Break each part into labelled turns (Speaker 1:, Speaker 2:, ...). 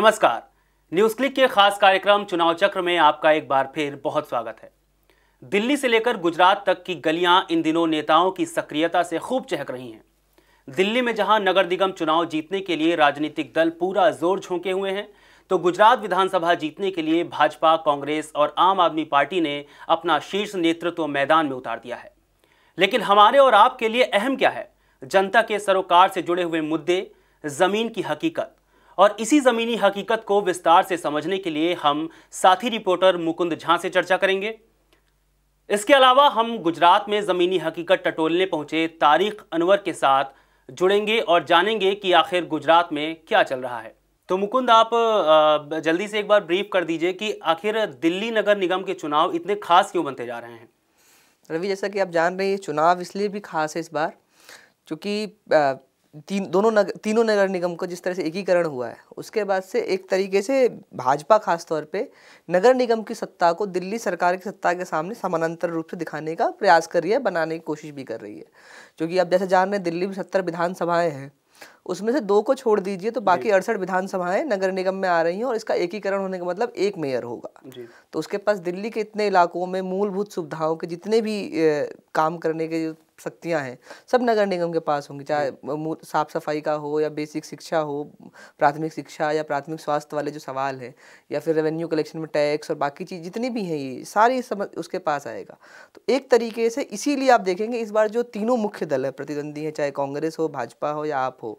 Speaker 1: नमस्कार news click के खास कार्यक्रम चुनाव चक्र में आपका एक बार फिर बहुत स्वागत है दिल्ली से लेकर गुजरात तक की गलियां इन दिनों नेताओं की सक्रियता से खूब चहक रही हैं दिल्ली में जहां नगर निगम चुनाव जीतने के लिए राजनीतिक दल पूरा जोर झोंके हुए हैं तो गुजरात विधानसभा जीतने के लिए भाजपा कांग्रेस और आम आदमी पार्टी ने अपना शीर्ष नेतृत्व मैदान में उतार दिया है लेकिन हमारे और आपके लिए अहम क्या है जनता के सरोकार से जुड़े हुए मुद्दे जमीन की हकीकत और इसी ज़मीनी हकीकत को विस्तार से समझने के लिए हम साथी रिपोर्टर मुकुंद झा से चर्चा करेंगे इसके अलावा हम गुजरात में ज़मीनी हकीकत टटोलने पहुंचे तारिक अनवर के साथ जुड़ेंगे और जानेंगे कि आखिर गुजरात में क्या चल रहा है तो मुकुंद आप जल्दी से एक बार ब्रीफ कर दीजिए कि आखिर दिल्ली नगर निगम के चुनाव इतने खास क्यों बनते जा रहे हैं
Speaker 2: रवि जैसा कि आप जान रहे हैं चुनाव इसलिए भी खास है इस बार क्योंकि तीन दोनों नग, तीनों नगर निगम को जिस तरह से एकीकरण हुआ है उसके बाद से एक तरीके से भाजपा खासतौर पे नगर निगम की सत्ता को दिल्ली सरकार की सत्ता के सामने समानांतर रूप से दिखाने का प्रयास कर रही है बनाने की कोशिश भी कर रही है क्योंकि आप जैसे जान रहे हैं दिल्ली में सत्तर विधानसभाएँ हैं उसमें से दो को छोड़ दीजिए तो बाकी अड़सठ विधानसभाएं नगर निगम में आ रही हैं और इसका एकीकरण होने का मतलब एक मेयर होगा तो उसके पास दिल्ली के इतने इलाकों में मूलभूत सुविधाओं के जितने भी काम करने के शक्तियाँ हैं सब नगर निगम के पास होंगी चाहे साफ सफाई का हो या बेसिक शिक्षा हो प्राथमिक शिक्षा या प्राथमिक स्वास्थ्य वाले जो सवाल हैं या फिर रेवेन्यू कलेक्शन में टैक्स और बाकी चीज़ जितनी भी हैं ये सारी समझ उसके पास आएगा तो एक तरीके से इसीलिए आप देखेंगे इस बार जो तीनों मुख्य दल है प्रतिद्वंदी हैं चाहे कांग्रेस हो भाजपा हो या आप हो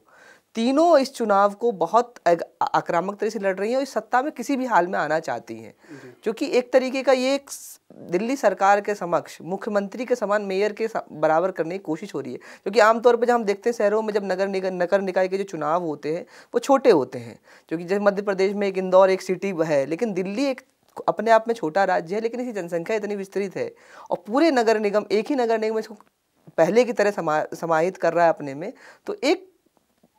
Speaker 2: तीनों इस चुनाव को बहुत आक्रामक तरीके से लड़ रही हैं और इस सत्ता में किसी भी हाल में आना चाहती हैं क्योंकि एक तरीके का ये एक दिल्ली सरकार के समक्ष मुख्यमंत्री के समान मेयर के बराबर करने की कोशिश हो रही है क्योंकि आमतौर पर जब हम देखते हैं शहरों में जब नगर निगम नगर निकाय के जो चुनाव होते हैं वो छोटे होते हैं क्योंकि जैसे मध्य प्रदेश में एक इंदौर एक सिटी है लेकिन दिल्ली एक अपने आप में छोटा राज्य है लेकिन इसकी जनसंख्या इतनी विस्तृत है और पूरे नगर निगम एक ही नगर निगम इसको पहले की तरह समा समाहित कर रहा है अपने में तो एक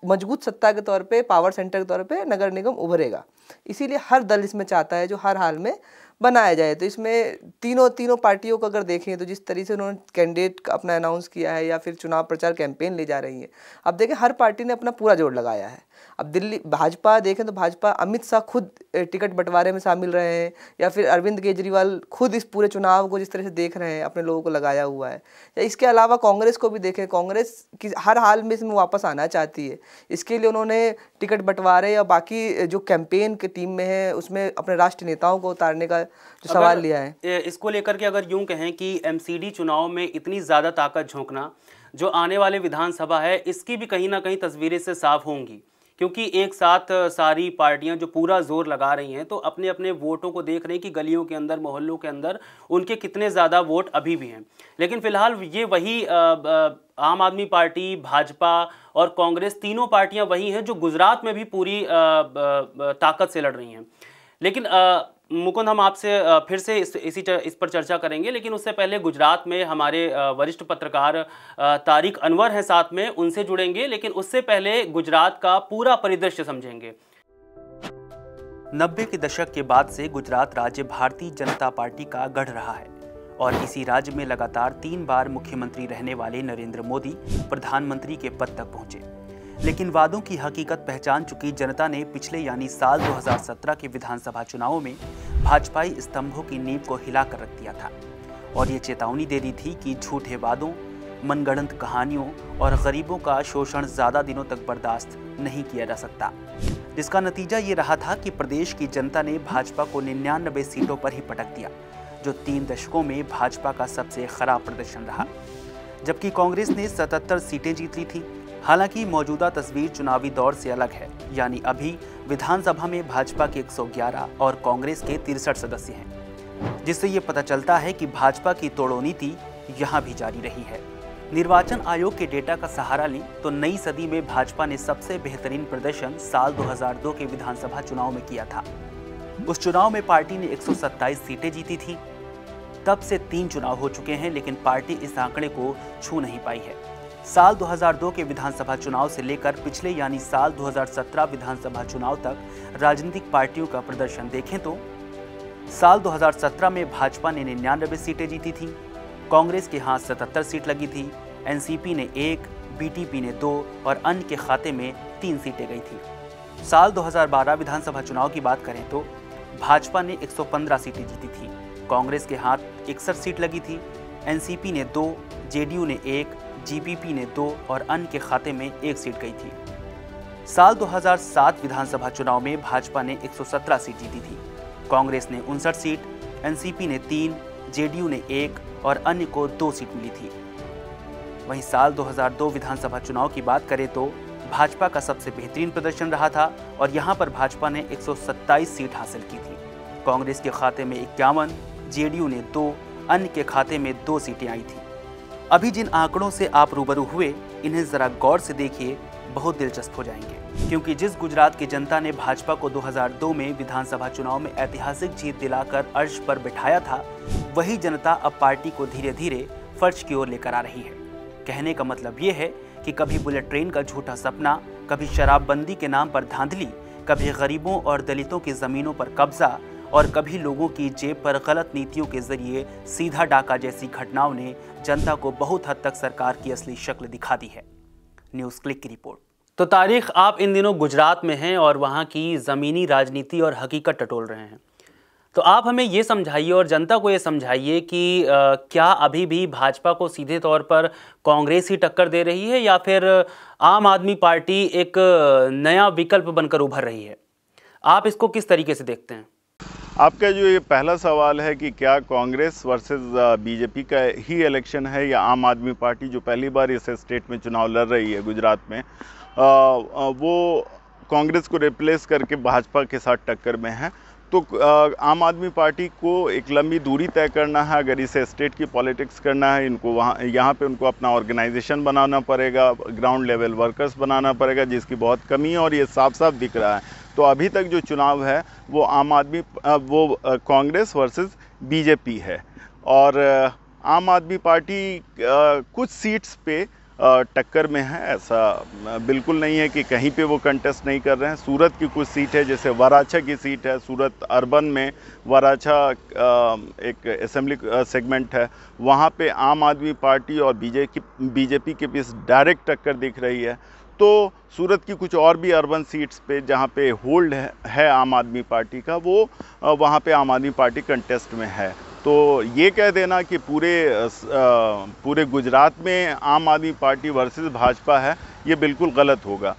Speaker 2: मजबूत सत्ता के तौर पे पावर सेंटर के तौर पे नगर निगम उभरेगा इसीलिए हर दल इसमें चाहता है जो हर हाल में बनाया जाए तो इसमें तीनों तीनों पार्टियों को अगर देखें तो जिस तरीके से उन्होंने कैंडिडेट अपना अनाउंस किया है या फिर चुनाव प्रचार कैंपेन ले जा रही है अब देखें हर पार्टी ने अपना पूरा जोर लगाया है अब दिल्ली भाजपा देखें तो भाजपा अमित शाह खुद टिकट बंटवारे में शामिल रहे हैं या फिर अरविंद केजरीवाल खुद इस पूरे चुनाव को जिस तरह से देख रहे हैं अपने लोगों को लगाया हुआ है या इसके अलावा कांग्रेस को भी देखें कांग्रेस की हर हाल में इसमें वापस आना चाहती है इसके लिए उन्होंने टिकट बंटवारे या बाकी जो कैंपेन के टीम में है उसमें अपने राष्ट्रीय नेताओं को उतारने का जो सवाल लिया
Speaker 1: है इसको लेकर के अगर यूँ कहें कि एमसीडी चुनाव में इतनी ज़्यादा ताकत झोंकना जो आने वाले विधानसभा है इसकी भी कहीं ना कहीं तस्वीरें से साफ होंगी क्योंकि एक साथ सारी पार्टियां जो पूरा जोर लगा रही हैं तो अपने अपने वोटों को देख रहे हैं कि गलियों के अंदर मोहल्लों के अंदर उनके कितने ज़्यादा वोट अभी भी हैं लेकिन फिलहाल ये वही आम आदमी पार्टी भाजपा और कांग्रेस तीनों पार्टियां वही हैं जो गुजरात में भी पूरी ताकत से लड़ रही हैं लेकिन मुकुंद हम आपसे फिर से इस इसी इस पर चर्चा करेंगे लेकिन उससे पहले गुजरात में हमारे वरिष्ठ पत्रकार तारिक अनवर हैं साथ में उनसे जुड़ेंगे लेकिन उससे पहले गुजरात का पूरा परिदृश्य समझेंगे नब्बे के दशक के बाद से गुजरात राज्य भारतीय जनता पार्टी का गढ़ रहा है और इसी राज्य में लगातार तीन बार मुख्यमंत्री रहने वाले नरेंद्र मोदी प्रधानमंत्री के पद तक पहुंचे लेकिन वादों की हकीकत पहचान चुकी जनता ने पिछले यानी साल 2017 के विधानसभा चुनावों में भाजपाई स्तंभों की नींव को हिलाकर रख दिया था और ये चेतावनी दे दी थी कि झूठे वादों मनगढ़ंत कहानियों और गरीबों का शोषण ज़्यादा दिनों तक बर्दाश्त नहीं किया जा सकता जिसका नतीजा ये रहा था कि प्रदेश की जनता ने भाजपा को निन्यानबे सीटों पर ही पटक दिया जो तीन दशकों में भाजपा का सबसे खराब प्रदर्शन रहा जबकि कांग्रेस ने 77 सीटें जीत ली थी हालांकि मौजूदा तस्वीर चुनावी दौर से अलग है यानी अभी विधानसभा में भाजपा के 111 और कांग्रेस के तिरसठ सदस्य हैं जिससे ये पता चलता है कि भाजपा की तोड़ो नीति यहाँ भी जारी रही है निर्वाचन आयोग के डेटा का सहारा लें तो नई सदी में भाजपा ने सबसे बेहतरीन प्रदर्शन साल 2002 के विधानसभा चुनाव में किया था उस चुनाव में पार्टी ने 127 सीटें जीती थी तब से तीन चुनाव हो चुके हैं लेकिन पार्टी इस आंकड़े को छू नहीं पाई है साल 2002 के विधानसभा चुनाव से लेकर पिछले यानी साल 2017 विधानसभा चुनाव तक राजनीतिक पार्टियों का प्रदर्शन देखें तो साल 2017 में भाजपा ने निन्यानबे सीटें जीती थी कांग्रेस के हाथ 77 सीट लगी थी एनसीपी ने एक बीटीपी ने दो और अन्य के खाते में तीन सीटें गई थी साल 2012 विधानसभा चुनाव की बात करें तो भाजपा ने 115 सीटें जीती थी कांग्रेस के हाथ इकसठ सीट लगी थी एनसीपी ने दो जेडीयू ने एक जीपीपी ने दो और अन्य के खाते में एक सीट गई थी साल 2007 विधानसभा चुनाव में भाजपा ने 117 सीट जीती थी कांग्रेस ने उनसठ सीट एनसीपी ने तीन जेडीयू ने एक और अन्य को दो सीट मिली थी वहीं साल 2002 विधानसभा चुनाव की बात करें तो भाजपा का सबसे बेहतरीन प्रदर्शन रहा था और यहां पर भाजपा ने 127 सीट हासिल की थी कांग्रेस के खाते में इक्यावन जेडीयू ने दो अन्य के खाते में दो सीटें आई थी अभी जिन आंकड़ों से आप रूबरू हुए इन्हें ज़रा गौर से देखिए बहुत दिलचस्प हो जाएंगे क्योंकि जिस गुजरात की जनता ने भाजपा को 2002 में विधानसभा चुनाव में ऐतिहासिक जीत दिलाकर अर्श पर बिठाया था वही जनता अब पार्टी को धीरे धीरे फर्श की ओर लेकर आ रही है कहने का मतलब ये है कि कभी बुलेट ट्रेन का झूठा सपना कभी शराबबंदी के नाम पर धांधली कभी गरीबों और दलितों की ज़मीनों पर कब्जा और कभी लोगों की जेब पर गलत नीतियों के जरिए सीधा डाका जैसी घटनाओं ने जनता को बहुत हद तक सरकार की असली शक्ल दिखा दी है न्यूज़ क्लिक की रिपोर्ट तो तारीख आप इन दिनों गुजरात में हैं और वहाँ की ज़मीनी राजनीति और हकीकत टटोल रहे हैं तो आप हमें ये समझाइए और जनता को ये समझाइए कि आ, क्या अभी भी भाजपा को सीधे तौर पर कांग्रेस ही टक्कर दे रही है या फिर आम आदमी पार्टी एक नया विकल्प बनकर उभर रही है आप इसको किस तरीके से देखते हैं
Speaker 3: आपका जो ये पहला सवाल है कि क्या कांग्रेस वर्सेस बीजेपी का ही इलेक्शन है या आम आदमी पार्टी जो पहली बार इस स्टेट में चुनाव लड़ रही है गुजरात में आ, वो कांग्रेस को रिप्लेस करके भाजपा के साथ टक्कर में है तो आम आदमी पार्टी को एक लंबी दूरी तय करना है अगर इसे स्टेट की पॉलिटिक्स करना है इनको वहाँ यहाँ पे उनको अपना ऑर्गेनाइजेशन बनाना पड़ेगा ग्राउंड लेवल वर्कर्स बनाना पड़ेगा जिसकी बहुत कमी है और ये साफ साफ दिख रहा है तो अभी तक जो चुनाव है वो आम आदमी वो कांग्रेस वर्सेस बीजेपी है और आम आदमी पार्टी कुछ सीट्स पे टक्कर में है ऐसा बिल्कुल नहीं है कि कहीं पे वो कंटेस्ट नहीं कर रहे हैं सूरत की कुछ सीट है जैसे वराछा की सीट है सूरत अर्बन में वराछा एक असम्बली सेगमेंट है वहाँ पे आम आदमी पार्टी और बीजेपी बीजेपी के बीच डायरेक्ट टक्कर दिख रही है तो सूरत की कुछ और भी अर्बन सीट्स पे जहाँ पे होल्ड है, है आम आदमी पार्टी का वो वहाँ पे आम आदमी पार्टी कंटेस्ट में है तो ये कह देना कि पूरे पूरे गुजरात में आम आदमी पार्टी वर्सेस भाजपा है ये बिल्कुल गलत होगा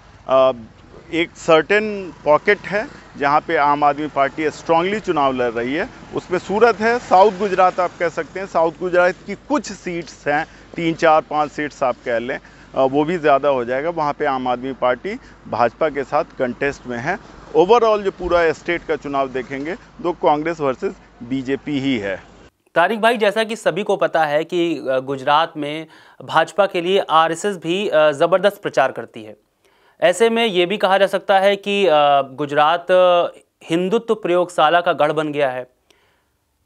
Speaker 3: एक सर्टेन पॉकेट है जहाँ पे आम आदमी पार्टी स्ट्रांगली चुनाव लड़ रही है उसमें सूरत है साउथ गुजरात आप कह सकते हैं साउथ गुजरात की कुछ सीट्स हैं तीन चार पाँच सीट्स आप कह लें वो भी ज़्यादा हो जाएगा वहाँ पे आम आदमी पार्टी भाजपा के साथ कंटेस्ट में है ओवरऑल जो पूरा स्टेट का चुनाव देखेंगे तो कांग्रेस वर्सेस बीजेपी ही है
Speaker 1: तारिक भाई जैसा कि सभी को पता है कि गुजरात में भाजपा के लिए आरएसएस भी ज़बरदस्त प्रचार करती है ऐसे में ये भी कहा जा सकता है कि गुजरात हिंदुत्व प्रयोगशाला का गढ़ बन गया है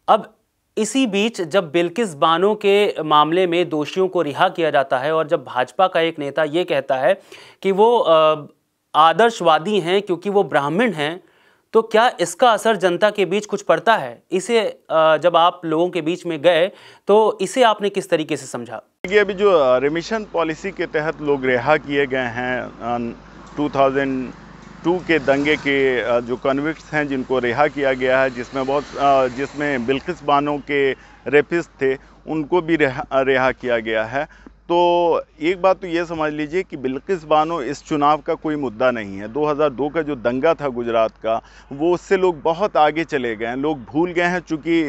Speaker 1: अब इसी बीच जब बिल्किस बानो के मामले में दोषियों को रिहा किया जाता है और जब भाजपा का एक नेता ये कहता है कि वो आदर्शवादी हैं क्योंकि वो ब्राह्मण हैं तो क्या इसका असर जनता के बीच कुछ पड़ता है इसे जब आप लोगों के बीच में गए तो इसे आपने किस तरीके से समझा
Speaker 3: देखिए अभी जो रिमिशन पॉलिसी के तहत लोग रिहा किए गए हैं 2000 टू के दंगे के जो कन्विक्ट हैं जिनको रिहा किया गया है जिसमें बहुत जिसमें बिल्किस बानो के रेपिस्ट थे उनको भी रिहा रिहा किया गया है तो एक बात तो ये समझ लीजिए कि बिल्किस बानो इस चुनाव का कोई मुद्दा नहीं है 2002 का जो दंगा था गुजरात का वो उससे लोग बहुत आगे चले गए हैं लोग भूल गए हैं चूँकि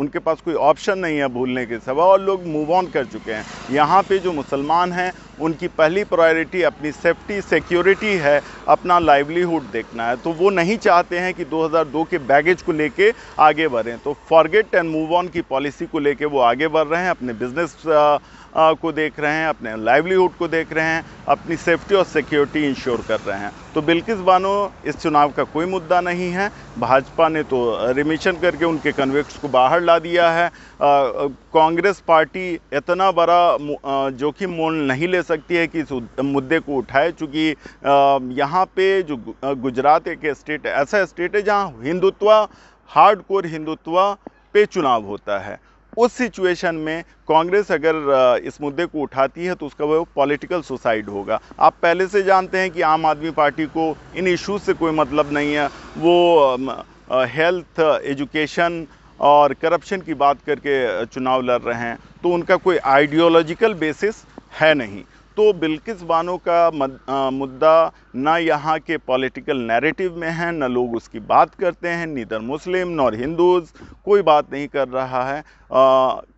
Speaker 3: उनके पास कोई ऑप्शन नहीं है भूलने के सिवा और लोग मूव ऑन कर चुके हैं यहाँ पे जो मुसलमान हैं उनकी पहली प्रायोरिटी अपनी सेफ्टी सिक्योरिटी है अपना लाइवलीहुड देखना है तो वो नहीं चाहते हैं कि 2002 के बैगेज को लेके आगे बढ़ें तो फॉरगेट एंड मूव ऑन की पॉलिसी को लेके वो आगे बढ़ रहे हैं अपने बिजनेस को देख देख रहे हैं अपने लाइवलीहुड को देख रहे हैं अपनी सेफ्टी और सिक्योरिटी इंश्योर कर रहे हैं तो बिल्किस बानो इस चुनाव का कोई मुद्दा नहीं है भाजपा ने तो रिमिशन करके उनके कन्विक्स को बाहर ला दिया है कांग्रेस पार्टी इतना बड़ा जोखिम मोल नहीं ले सकती है कि इस मुद्दे को उठाए चूँकि यहाँ पे जो गुजरात एक स्टेट ऐसा स्टेट है जहाँ हिंदुत्व कोर हिंदुत्व पे चुनाव होता है उस सिचुएशन में कांग्रेस अगर इस मुद्दे को उठाती है तो उसका वो पॉलिटिकल सुसाइड होगा आप पहले से जानते हैं कि आम आदमी पार्टी को इन इश्यूज से कोई मतलब नहीं है वो हेल्थ एजुकेशन और करप्शन की बात करके चुनाव लड़ रहे हैं तो उनका कोई आइडियोलॉजिकल बेसिस है नहीं तो बिल्किस बानो का मद, आ, मुद्दा ना यहाँ के पॉलिटिकल नैरेटिव में है ना लोग उसकी बात करते हैं नीदर मुस्लिम नॉर हिंदूज़ कोई बात नहीं कर रहा है आ,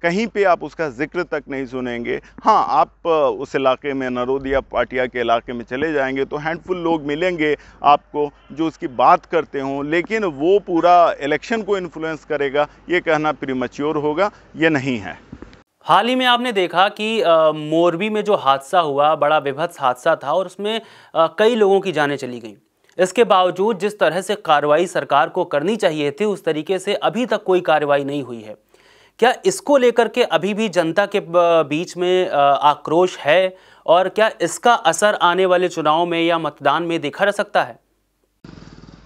Speaker 3: कहीं पे आप उसका ज़िक्र तक नहीं सुनेंगे हाँ आप उस इलाके में नरोदिया पाटिया के इलाके में चले जाएंगे तो हैंडफुल लोग मिलेंगे आपको जो उसकी बात करते हों लेकिन वो पूरा इलेक्शन को इन्फ्लुएंस करेगा ये कहना प्रीमच्योर होगा ये नहीं है
Speaker 1: हाल ही में आपने देखा कि मोरबी में जो हादसा हुआ बड़ा विभत्स हादसा था और उसमें कई लोगों की जानें चली गईं इसके बावजूद जिस तरह से कार्रवाई सरकार को करनी चाहिए थी उस तरीके से अभी तक कोई कार्रवाई नहीं हुई है क्या इसको लेकर के अभी भी जनता के बीच में आक्रोश है और क्या इसका असर आने वाले चुनाव में या मतदान में देखा जा सकता है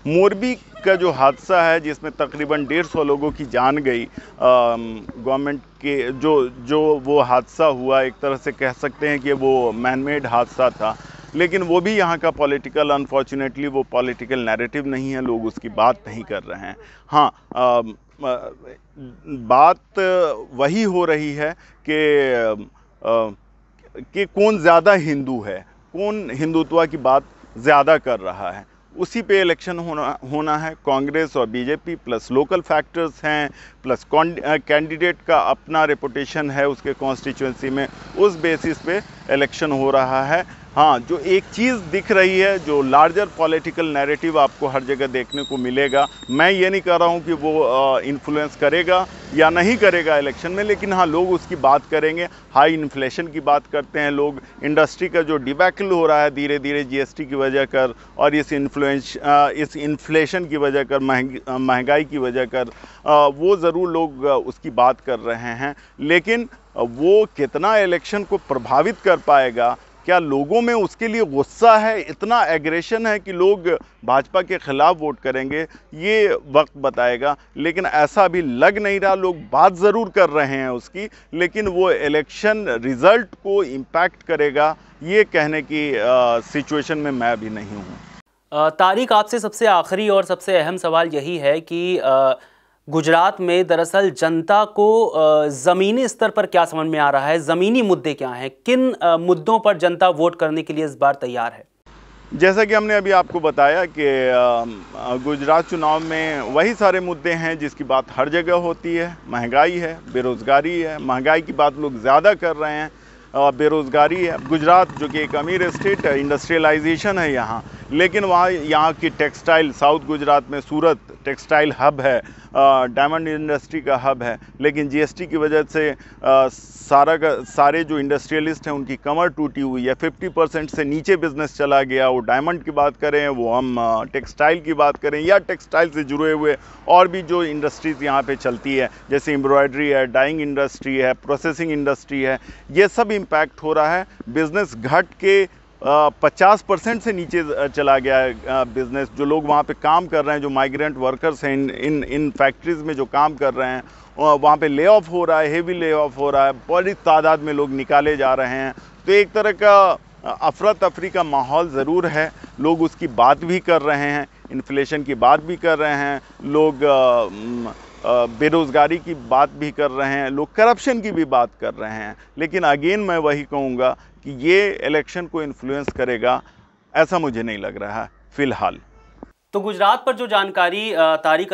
Speaker 3: मोरबी का जो हादसा है जिसमें तकरीबन डेढ़ सौ लोगों की जान गई गवर्नमेंट के जो जो वो हादसा हुआ एक तरह से कह सकते हैं कि वो मैनमेड हादसा था लेकिन वो भी यहाँ का पॉलिटिकल अनफॉर्चुनेटली वो पॉलिटिकल नैरेटिव नहीं है लोग उसकी बात नहीं कर रहे हैं हाँ आ, बात वही हो रही है कि कि कौन ज़्यादा हिंदू है कौन हिंदुत्वा की बात ज़्यादा कर रहा है उसी पे इलेक्शन होना होना है कांग्रेस और बीजेपी प्लस लोकल फैक्टर्स हैं प्लस कैंडिडेट का अपना रेपुटेशन है उसके कॉन्स्टिट्यूंसी में उस बेसिस पे इलेक्शन हो रहा है हाँ जो एक चीज़ दिख रही है जो लार्जर पॉलिटिकल नैरेटिव आपको हर जगह देखने को मिलेगा मैं ये नहीं कह रहा हूँ कि वो इन्फ्लुएंस करेगा या नहीं करेगा इलेक्शन में लेकिन हाँ लोग उसकी बात करेंगे हाई इन्फ्लेशन की बात करते हैं लोग इंडस्ट्री का जो डिबैकल हो रहा है धीरे धीरे जीएसटी की वजह कर और इस इन्फ्लुएंस इस इन्फ्लेशन की वजह कर महंगाई की वजह कर वो ज़रूर लोग उसकी बात कर रहे हैं लेकिन वो कितना इलेक्शन को प्रभावित कर पाएगा क्या लोगों में उसके लिए गुस्सा है इतना एग्रेशन है कि लोग भाजपा के ख़िलाफ़ वोट करेंगे ये वक्त बताएगा लेकिन ऐसा अभी लग नहीं रहा लोग बात ज़रूर कर रहे हैं उसकी लेकिन वो इलेक्शन रिज़ल्ट को इम्पैक्ट करेगा ये कहने की सिचुएशन में मैं अभी नहीं हूँ
Speaker 1: तारिक आपसे सबसे आखिरी और सबसे अहम सवाल यही है कि आ, गुजरात में दरअसल जनता को ज़मीनी स्तर पर क्या समझ में आ रहा है ज़मीनी मुद्दे क्या हैं किन मुद्दों पर जनता वोट करने के लिए इस बार तैयार है
Speaker 3: जैसा कि हमने अभी आपको बताया कि गुजरात चुनाव में वही सारे मुद्दे हैं जिसकी बात हर जगह होती है महंगाई है बेरोज़गारी है महंगाई की बात लोग ज़्यादा कर रहे हैं बेरोज़गारी है गुजरात जो कि एक अमीर स्टेट है इंडस्ट्रियलाइजेशन है यहाँ लेकिन वहाँ यहाँ की टेक्सटाइल साउथ गुजरात में सूरत टेक्सटाइल हब है डायमंड इंडस्ट्री का हब है लेकिन जीएसटी की वजह से आ, सारा का सारे जो इंडस्ट्रियलिस्ट हैं उनकी कमर टूटी हुई है 50 परसेंट से नीचे बिजनेस चला गया वो डायमंड की बात करें वो हम टेक्सटाइल की बात करें या टेक्सटाइल से जुड़े हुए और भी जो इंडस्ट्रीज़ यहाँ पर चलती है जैसे एम्ब्रॉयड्री है डाइंग इंडस्ट्री है प्रोसेसिंग इंडस्ट्री है ये सब इम्पैक्ट हो रहा है बिज़नेस घट के पचास परसेंट से नीचे चला गया है बिज़नेस जो लोग वहाँ पे काम कर रहे हैं जो माइग्रेंट वर्कर्स हैं इन इन इन फैक्ट्रीज़ में जो काम कर रहे हैं वहाँ पे ले ऑफ हो रहा है हेवी ले ऑफ हो रहा है बड़ी तादाद में लोग निकाले जा रहे हैं तो एक तरह का अफरा तफरी का माहौल ज़रूर है लोग उसकी बात भी कर रहे हैं इन्फ्लेशन की बात भी कर रहे हैं लोग बेरोज़गारी की बात भी कर रहे हैं लोग करप्शन की भी बात कर रहे हैं लेकिन अगेन मैं वही कहूँगा कि ये इलेक्शन को इन्फ्लुएंस करेगा ऐसा मुझे नहीं लग रहा है फ़िलहाल
Speaker 1: तो गुजरात पर जो जानकारी तारिक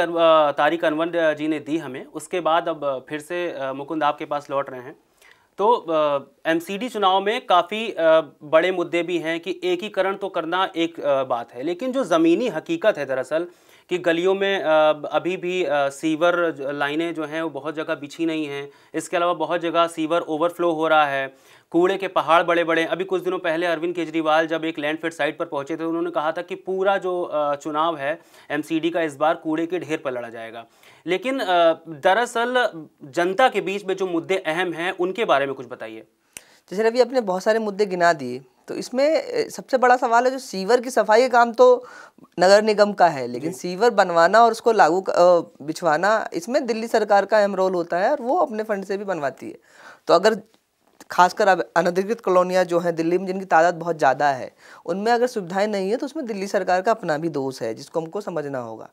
Speaker 1: तारिक अनवर जी ने दी हमें उसके बाद अब फिर से मुकुंद आपके पास लौट रहे हैं तो एमसीडी चुनाव में काफ़ी बड़े मुद्दे भी हैं कि एकीकरण तो करना एक बात है लेकिन जो ज़मीनी हकीकत है दरअसल कि गलियों में अभी भी सीवर लाइनें जो हैं वो बहुत जगह बिछी नहीं हैं इसके अलावा बहुत जगह सीवर ओवरफ्लो हो रहा है कूड़े के पहाड़ बड़े बड़े अभी कुछ दिनों पहले अरविंद केजरीवाल जब एक लैंडफेड साइट पर पहुंचे थे उन्होंने कहा था कि पूरा जो चुनाव है एमसीडी का इस बार कूड़े के ढेर पर लड़ा जाएगा लेकिन दरअसल जनता के बीच में जो मुद्दे अहम हैं उनके बारे में कुछ बताइए
Speaker 2: जैसे रवि आपने बहुत सारे मुद्दे गिना दिए तो इसमें सबसे बड़ा सवाल है जो सीवर की सफाई का काम तो नगर निगम का है लेकिन सीवर बनवाना और उसको लागू बिछवाना इसमें दिल्ली सरकार का अहम रोल होता है और वो अपने फंड से भी बनवाती है तो अगर खासकर अब अनधिकृत कॉलोनियाँ जो हैं दिल्ली में जिनकी तादाद बहुत ज़्यादा है उनमें अगर सुविधाएं नहीं है तो उसमें दिल्ली सरकार का अपना भी दोष है जिसको हमको समझना होगा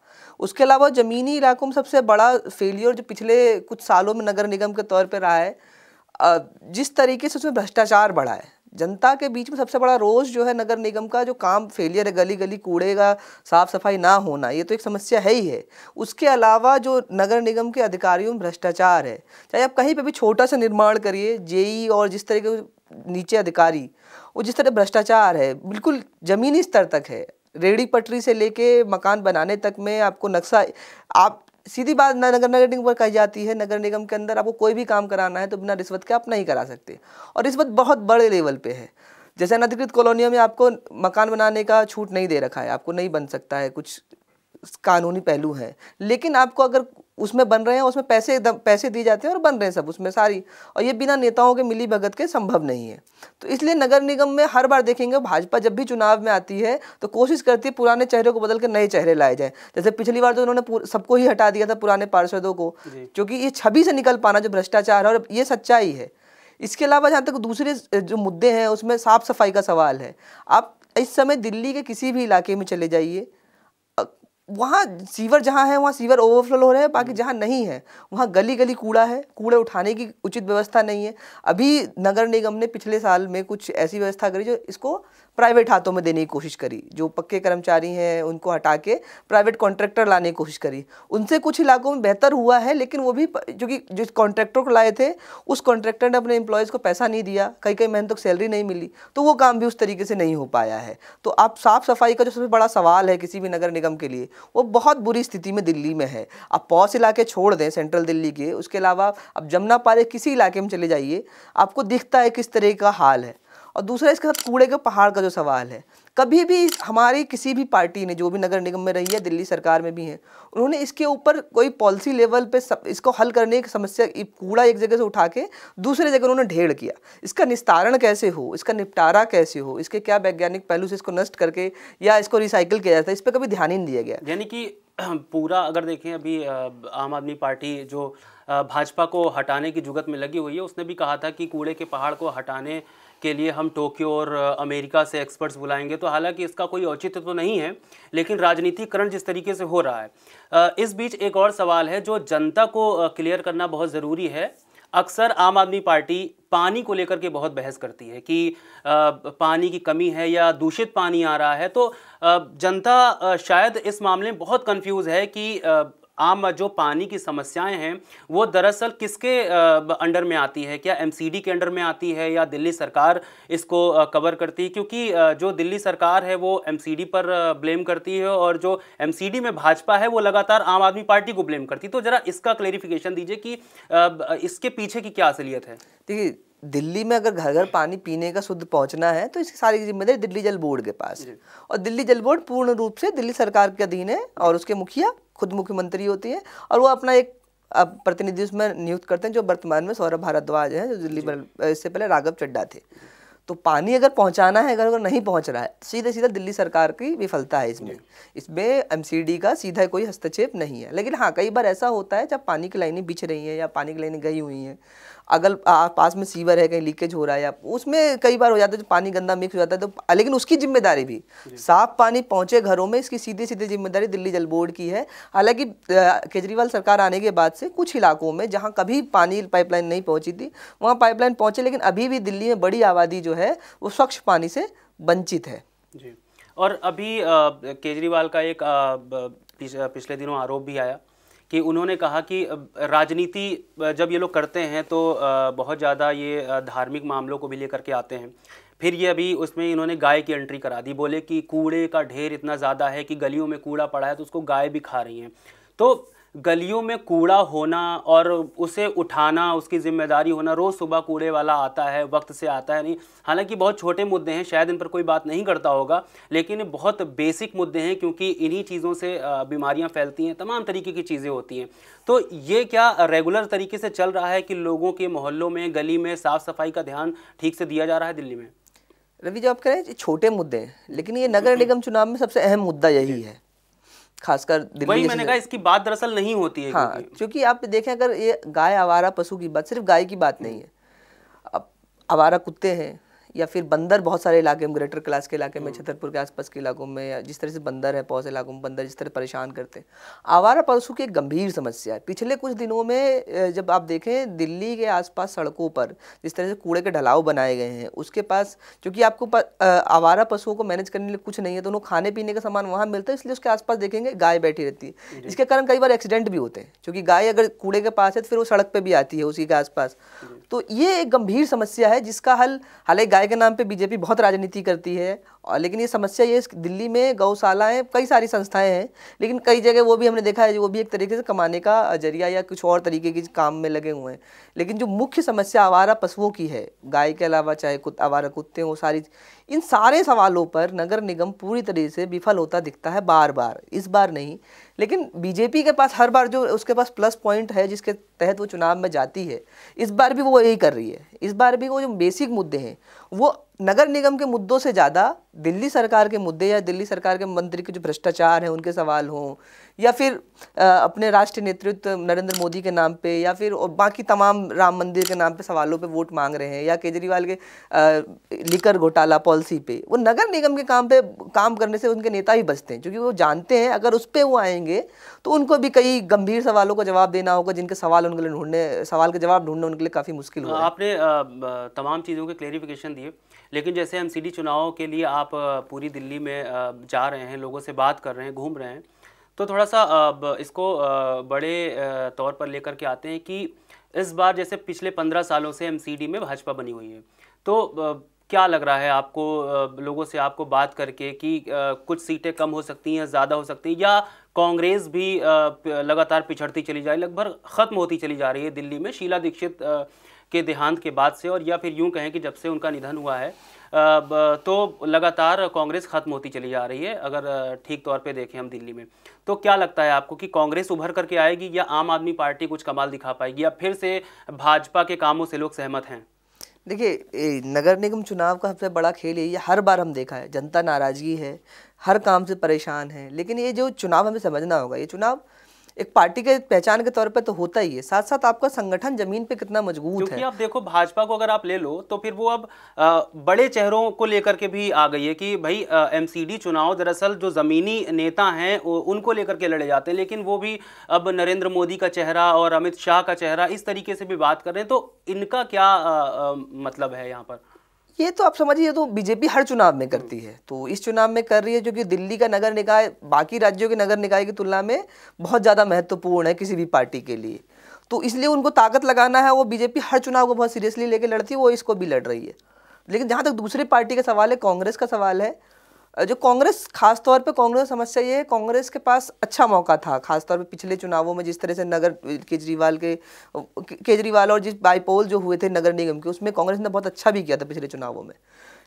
Speaker 2: उसके अलावा ज़मीनी इलाकों में सबसे बड़ा फेलियर जो पिछले कुछ सालों में नगर निगम के तौर पर रहा है जिस तरीके से उसमें भ्रष्टाचार बढ़ा है जनता के बीच में सबसे बड़ा रोज जो है नगर निगम का जो काम फेलियर है गली गली कूड़े का साफ सफाई ना होना ये तो एक समस्या है ही है उसके अलावा जो नगर निगम के अधिकारियों में भ्रष्टाचार है चाहे आप कहीं पर भी छोटा सा निर्माण करिए जेई और जिस तरह के नीचे अधिकारी वो जिस तरह भ्रष्टाचार है बिल्कुल ज़मीनी स्तर तक है रेडी पटरी से लेके मकान बनाने तक में आपको नक्शा आप सीधी बात नगर नगर निगम पर कही जाती है नगर निगम के अंदर आपको कोई भी काम कराना है तो बिना रिश्वत के आप नहीं करा सकते और रिश्वत बहुत बड़े लेवल पे है जैसे अनधिकृत कॉलोनियों में आपको मकान बनाने का छूट नहीं दे रखा है आपको नहीं बन सकता है कुछ कानूनी पहलू हैं लेकिन आपको अगर उसमें बन रहे हैं उसमें पैसे पैसे दिए जाते हैं और बन रहे हैं सब उसमें सारी और ये बिना नेताओं के मिली भगत के संभव नहीं है तो इसलिए नगर निगम में हर बार देखेंगे भाजपा जब भी चुनाव में आती है तो कोशिश करती है पुराने चेहरे को बदल के नए चेहरे लाए जाए जैसे पिछली बार तो उन्होंने सबको ही हटा दिया था पुराने पार्षदों को क्योंकि ये छवि से निकल पाना जो भ्रष्टाचार है और ये सच्चाई है इसके अलावा जहाँ तक दूसरे जो मुद्दे हैं उसमें साफ सफाई का सवाल है आप इस समय दिल्ली के किसी भी इलाके में चले जाइए वहाँ सीवर जहाँ है वहाँ सीवर ओवरफ्लो हो रहे हैं बाकी हम्म। जहाँ नहीं है वहाँ गली गली कूड़ा है कूड़े उठाने की उचित व्यवस्था नहीं है अभी नगर निगम ने पिछले साल में कुछ ऐसी व्यवस्था करी जो इसको प्राइवेट हाथों में देने की कोशिश करी जो पक्के कर्मचारी हैं उनको हटा के प्राइवेट कॉन्ट्रैक्टर लाने की कोशिश करी उनसे कुछ इलाकों में बेहतर हुआ है लेकिन वो भी जो कि जिस कॉन्ट्रैक्टर को लाए थे उस कॉन्ट्रैक्टर ने अपने एम्प्लॉयज़ को पैसा नहीं दिया कई कई महीने तक सैलरी नहीं मिली तो वो काम भी उस तरीके से नहीं हो पाया है तो आप साफ़ सफाई का जो सबसे बड़ा सवाल है किसी भी नगर निगम के लिए वो बहुत बुरी स्थिति में दिल्ली में है आप पौस इलाके छोड़ दें सेंट्रल दिल्ली के उसके अलावा आप जमुना पारे किसी इलाके में चले जाइए आपको दिखता है किस तरह का हाल है और दूसरा इसके साथ कूड़े के पहाड़ का जो सवाल है कभी भी हमारी किसी भी पार्टी ने जो भी नगर निगम में रही है दिल्ली सरकार में भी है उन्होंने इसके ऊपर कोई पॉलिसी लेवल पे सब इसको हल करने की समस्या कूड़ा एक जगह से उठा के दूसरे जगह उन्होंने ढेर किया इसका निस्तारण कैसे हो इसका निपटारा कैसे हो इसके क्या वैज्ञानिक पहलू से इसको नष्ट करके या इसको रिसाइकिल किया जाता है इस पर कभी ध्यान ही नहीं दिया गया
Speaker 1: यानी कि पूरा अगर देखें अभी आम आदमी पार्टी जो भाजपा को हटाने की जुगत में लगी हुई है उसने भी कहा था कि कूड़े के पहाड़ को हटाने के लिए हम टोक्यो और अमेरिका से एक्सपर्ट्स बुलाएंगे तो हालांकि इसका कोई औचित्य तो नहीं है लेकिन राजनीतिकरण जिस तरीके से हो रहा है इस बीच एक और सवाल है जो जनता को क्लियर करना बहुत ज़रूरी है अक्सर आम आदमी पार्टी पानी को लेकर के बहुत बहस करती है कि पानी की कमी है या दूषित पानी आ रहा है तो जनता शायद इस मामले में बहुत कंफ्यूज है कि आम जो पानी की समस्याएं हैं वो दरअसल किसके अंडर में आती है क्या एमसीडी के अंडर में आती है या दिल्ली सरकार इसको कवर करती है क्योंकि जो दिल्ली सरकार है वो एमसीडी पर ब्लेम करती है और जो एमसीडी में भाजपा है वो लगातार आम आदमी पार्टी को ब्लेम करती है तो ज़रा इसका क्लेरिफिकेशन दीजिए कि इसके पीछे की क्या असलियत है
Speaker 2: देखिए दिल्ली में अगर घर घर पानी पीने का शुद्ध पहुंचना है तो इसकी सारी जिम्मेदारी दिल्ली जल बोर्ड के पास है और दिल्ली जल बोर्ड पूर्ण रूप से दिल्ली सरकार के अधीन है और उसके मुखिया खुद मुख्यमंत्री होती है और वो अपना एक अब प्रतिनिधि उसमें नियुक्त करते हैं जो वर्तमान में सौरभ भारद्वाज हैं जो दिल्ली इससे पहले राघव चड्डा थे तो पानी अगर पहुंचाना है अगर अगर नहीं पहुंच रहा है सीधे सीधा दिल्ली सरकार की विफलता है इसमें इसमें एम का सीधा कोई हस्तक्षेप नहीं है लेकिन हाँ कई बार ऐसा होता है जब पानी की लाइनें बिछ रही हैं या पानी की लाइनें गई हुई हैं अगल पास में सीवर है कहीं लीकेज हो रहा है या उसमें कई बार हो जाता है जो पानी गंदा मिक्स हो जाता है तो लेकिन उसकी जिम्मेदारी भी साफ पानी पहुँचे घरों में इसकी सीधी सीधी जिम्मेदारी दिल्ली जल बोर्ड की है हालांकि केजरीवाल सरकार आने के बाद से कुछ इलाकों में जहाँ कभी पानी पाइपलाइन नहीं पहुँची थी वहाँ पाइपलाइन पहुँचे लेकिन अभी भी दिल्ली में बड़ी आबादी जो है वो स्वच्छ पानी से वंचित है
Speaker 1: जी और अभी केजरीवाल का एक पिछले दिनों आरोप भी आया कि उन्होंने कहा कि राजनीति जब ये लोग करते हैं तो बहुत ज़्यादा ये धार्मिक मामलों को भी लेकर के आते हैं फिर ये अभी उसमें इन्होंने गाय की एंट्री करा दी बोले कि कूड़े का ढेर इतना ज़्यादा है कि गलियों में कूड़ा पड़ा है तो उसको गाय भी खा रही हैं तो गलियों में कूड़ा होना और उसे उठाना उसकी ज़िम्मेदारी होना रोज़ सुबह कूड़े वाला आता है वक्त से आता है नहीं हालांकि बहुत छोटे मुद्दे हैं शायद इन पर कोई बात नहीं करता होगा लेकिन बहुत बेसिक मुद्दे हैं क्योंकि इन्हीं चीज़ों से बीमारियां फैलती हैं तमाम तरीके की चीज़ें होती हैं तो ये क्या रेगुलर तरीके से चल रहा है कि लोगों के मोहल्लों में गली में साफ़ सफाई का ध्यान ठीक से दिया जा रहा है दिल्ली में
Speaker 2: रवि जो आप कह रहे हैं छोटे मुद्दे हैं लेकिन ये नगर हम्म। निगम चुनाव में सबसे अहम मुद्दा यही है खासकर दिल्ली मैंने कहा
Speaker 1: इसकी बात दरअसल नहीं होती
Speaker 2: है हाँ क्योंकि आप देखें अगर ये गाय आवारा पशु की बात सिर्फ गाय की बात नहीं है अब आवारा कुत्ते हैं या फिर बंदर बहुत सारे इलाके में ग्रेटर क्लास के इलाके में हम्म। छतरपुर के आसपास के इलाकों में जिस तरह से बंदर है बहुत से इलाकों में बंदर जिस तरह परेशान करते हैं आवारा पशु की एक गंभीर समस्या है पिछले कुछ दिनों में जब आप देखें दिल्ली के आसपास सड़कों पर जिस तरह से कूड़े के ढलाव बनाए गए हैं उसके पास चूँकि आपको आवारा पशुओं को मैनेज करने के लिए कुछ नहीं है तो उन्हें खाने पीने का सामान वहाँ मिलता है इसलिए उसके आसपास देखेंगे गाय बैठी रहती है इसके कारण कई बार एक्सीडेंट भी होते हैं क्योंकि गाय अगर कूड़े के पास है तो फिर वो सड़क पर भी आती है उसी के आसपास तो ये एक गंभीर समस्या है जिसका हल हालांकि गाय के नाम पे बीजेपी बहुत राजनीति करती है और लेकिन ये समस्या ये दिल्ली में गौशालाएँ कई सारी संस्थाएं हैं लेकिन कई जगह वो भी हमने देखा है वो भी एक तरीके से कमाने का जरिया या कुछ और तरीके के काम में लगे हुए हैं लेकिन जो मुख्य समस्या आवारा पशुओं की है गाय के अलावा चाहे कुत आवारा कुत्ते हों सारी इन सारे सवालों पर नगर निगम पूरी तरीके से विफल होता दिखता है बार बार इस बार नहीं लेकिन बीजेपी के पास हर बार जो उसके पास प्लस पॉइंट है जिसके तहत वो चुनाव में जाती है इस बार भी वो यही कर रही है इस बार भी वो जो बेसिक मुद्दे हैं वो नगर निगम के मुद्दों से ज़्यादा दिल्ली सरकार के मुद्दे या दिल्ली सरकार के मंत्री के जो भ्रष्टाचार हैं उनके सवाल हों या फिर अपने राष्ट्रीय नेतृत्व नरेंद्र मोदी के नाम पे या फिर बाकी तमाम राम मंदिर के नाम पे सवालों पे वोट मांग रहे हैं या केजरीवाल के लिकर घोटाला पॉलिसी पे वो नगर निगम के काम पे काम करने से उनके नेता ही बचते हैं क्योंकि वो जानते हैं अगर उस पर वो आएंगे तो उनको भी कई गंभीर सवालों का जवाब देना होगा जिनके सवाल उनके लिए ढूंढने सवाल के जवाब ढूंढना उनके लिए काफ़ी मुश्किल होगा
Speaker 1: आपने तमाम चीज़ों के क्लेरिफिकेशन दिए लेकिन जैसे एम चुनाव के लिए आप पूरी दिल्ली में जा रहे हैं लोगों से बात कर रहे हैं घूम रहे हैं तो थोड़ा सा अब इसको बड़े तौर पर लेकर के आते हैं कि इस बार जैसे पिछले पंद्रह सालों से एमसीडी में भाजपा बनी हुई है तो क्या लग रहा है आपको लोगों से आपको बात करके कि कुछ सीटें कम हो सकती हैं ज़्यादा हो सकती हैं या कांग्रेस भी लगातार पिछड़ती चली जा रही लगभग ख़त्म होती चली जा रही है दिल्ली में शीला दीक्षित के देहांत के बाद से और या फिर यूं कहें कि जब से उनका निधन हुआ है तो लगातार कांग्रेस खत्म होती चली जा रही है अगर ठीक तौर पर देखें हम दिल्ली में तो क्या लगता है आपको कि कांग्रेस उभर करके आएगी या आम आदमी पार्टी कुछ कमाल दिखा पाएगी या फिर से भाजपा के कामों से लोग सहमत हैं
Speaker 2: देखिए नगर निगम चुनाव का सबसे बड़ा खेल है ये हर बार हम देखा है जनता नाराज़गी है हर काम से परेशान है लेकिन ये जो चुनाव हमें समझना होगा ये चुनाव एक पार्टी के पहचान के तौर पे तो होता ही है साथ साथ आपका संगठन जमीन पे कितना मजबूत है
Speaker 1: आप देखो भाजपा को अगर आप ले लो तो फिर वो अब आ, बड़े चेहरों को लेकर के भी आ गई है कि भाई एमसीडी चुनाव दरअसल जो ज़मीनी नेता हैं उनको लेकर के लड़े जाते हैं लेकिन वो भी अब नरेंद्र मोदी का चेहरा और अमित शाह का चेहरा इस तरीके से भी बात कर रहे हैं तो इनका क्या आ, आ, मतलब है यहाँ पर
Speaker 2: ये तो आप समझिए तो बीजेपी हर चुनाव में करती है तो इस चुनाव में कर रही है जो कि दिल्ली का नगर निकाय बाकी राज्यों के नगर निकाय की तुलना में बहुत ज़्यादा महत्वपूर्ण है किसी भी पार्टी के लिए तो इसलिए उनको ताकत लगाना है वो बीजेपी हर चुनाव को बहुत सीरियसली लेके लड़ती है वो इसको भी लड़ रही है लेकिन जहाँ तक दूसरी पार्टी का सवाल है कांग्रेस का सवाल है जो कांग्रेस खासतौर पे कांग्रेस समस्या ये है कांग्रेस के पास अच्छा मौका था खासतौर पे पिछले चुनावों में जिस तरह से नगर केजरीवाल के केजरीवाल और जिस बाईपोल जो हुए थे नगर निगम के उसमें कांग्रेस ने बहुत अच्छा भी किया था पिछले चुनावों में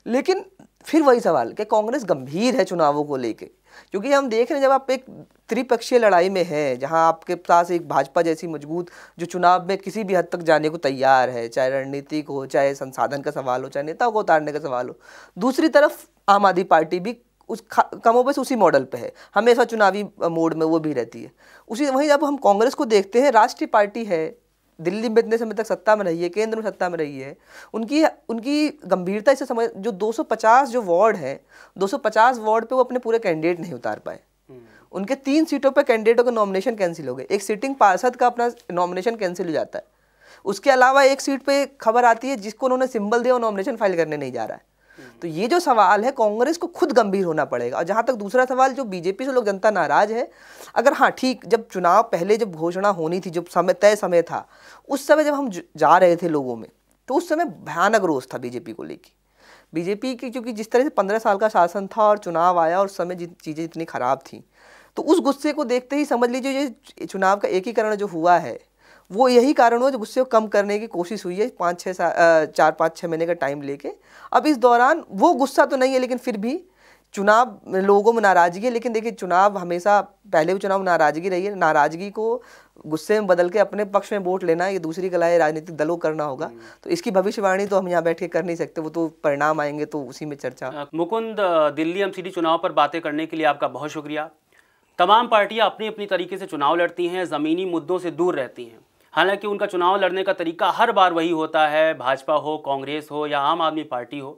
Speaker 2: लेकिन फिर वही सवाल कि कांग्रेस गंभीर है चुनावों को लेके क्योंकि हम देख रहे हैं जब आप एक त्रिपक्षीय लड़ाई में है जहां आपके पास एक भाजपा जैसी मजबूत जो चुनाव में किसी भी हद तक जाने को तैयार है चाहे रणनीतिक हो चाहे संसाधन का सवाल हो चाहे नेताओं को उतारने का सवाल हो दूसरी तरफ आम आदमी पार्टी भी उस कमो बस उसी मॉडल पे है हमेशा चुनावी मोड में वो भी रहती है उसी वहीं जब हम कांग्रेस को देखते हैं राष्ट्रीय पार्टी है दिल्ली में इतने समय तक सत्ता में रही है केंद्र में सत्ता में रही है उनकी उनकी गंभीरता इसे समझ जो 250 जो वार्ड है 250 वार्ड पे वो अपने पूरे कैंडिडेट नहीं उतार पाए हम्म। उनके तीन सीटों पर कैंडिडेटों का नॉमिनेशन कैंसिल हो गए एक सिटिंग पार्षद का अपना नॉमिनेशन कैंसिल हो जाता है उसके अलावा एक सीट पर खबर आती है जिसको उन्होंने सिंबल दिया वो नॉमिनेशन फाइल करने नहीं जा रहा है तो ये जो सवाल है कांग्रेस को खुद गंभीर होना पड़ेगा और जहाँ तक दूसरा सवाल जो बीजेपी से लोग जनता नाराज है अगर हाँ ठीक जब चुनाव पहले जब घोषणा होनी थी जब समय तय समय था उस समय जब हम जा रहे थे लोगों में तो उस समय भयानक रोष था बीजेपी को लेकर बीजेपी की क्योंकि जिस तरह से पंद्रह साल का शासन था और चुनाव आया और उस समय जित चीज़ें इतनी ख़राब थी तो उस गुस्से को देखते ही समझ लीजिए ये चुनाव का एकीकरण जो हुआ है वो यही कारण हुआ जो गुस्से को कम करने की कोशिश हुई है पाँच छः चार पाँच छः महीने का टाइम लेके अब इस दौरान वो गुस्सा तो नहीं है लेकिन फिर भी चुनाव लोगों में नाराज़गी है लेकिन देखिए चुनाव हमेशा पहले भी चुनाव नाराज़गी रही है नाराज़गी को गुस्से में बदल के अपने पक्ष में वोट लेना ये दूसरी कला है राजनीतिक दलों करना होगा हम्म। तो इसकी भविष्यवाणी तो हम यहाँ बैठ के कर नहीं सकते वो तो परिणाम आएंगे तो उसी में चर्चा
Speaker 1: मुकुंद दिल्ली एम चुनाव पर बातें करने के लिए आपका बहुत शुक्रिया तमाम पार्टियां अपनी अपनी तरीके से चुनाव लड़ती हैं ज़मीनी मुद्दों से दूर रहती हैं हालांकि उनका चुनाव लड़ने का तरीका हर बार वही होता है भाजपा हो कांग्रेस हो या आम आदमी पार्टी हो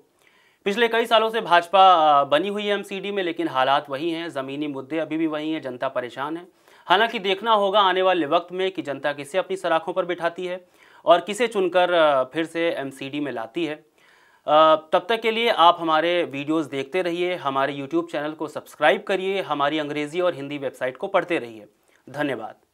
Speaker 1: पिछले कई सालों से भाजपा बनी हुई है एम में लेकिन हालात वही हैं ज़मीनी मुद्दे अभी भी वही हैं जनता परेशान है हालांकि देखना होगा आने वाले वक्त में कि जनता किसे अपनी सराखों पर बिठाती है और किसे चुनकर फिर से एम में लाती है तब तक के लिए आप हमारे वीडियोस देखते रहिए हमारे यूट्यूब चैनल को सब्सक्राइब करिए हमारी अंग्रेज़ी और हिंदी वेबसाइट को पढ़ते रहिए धन्यवाद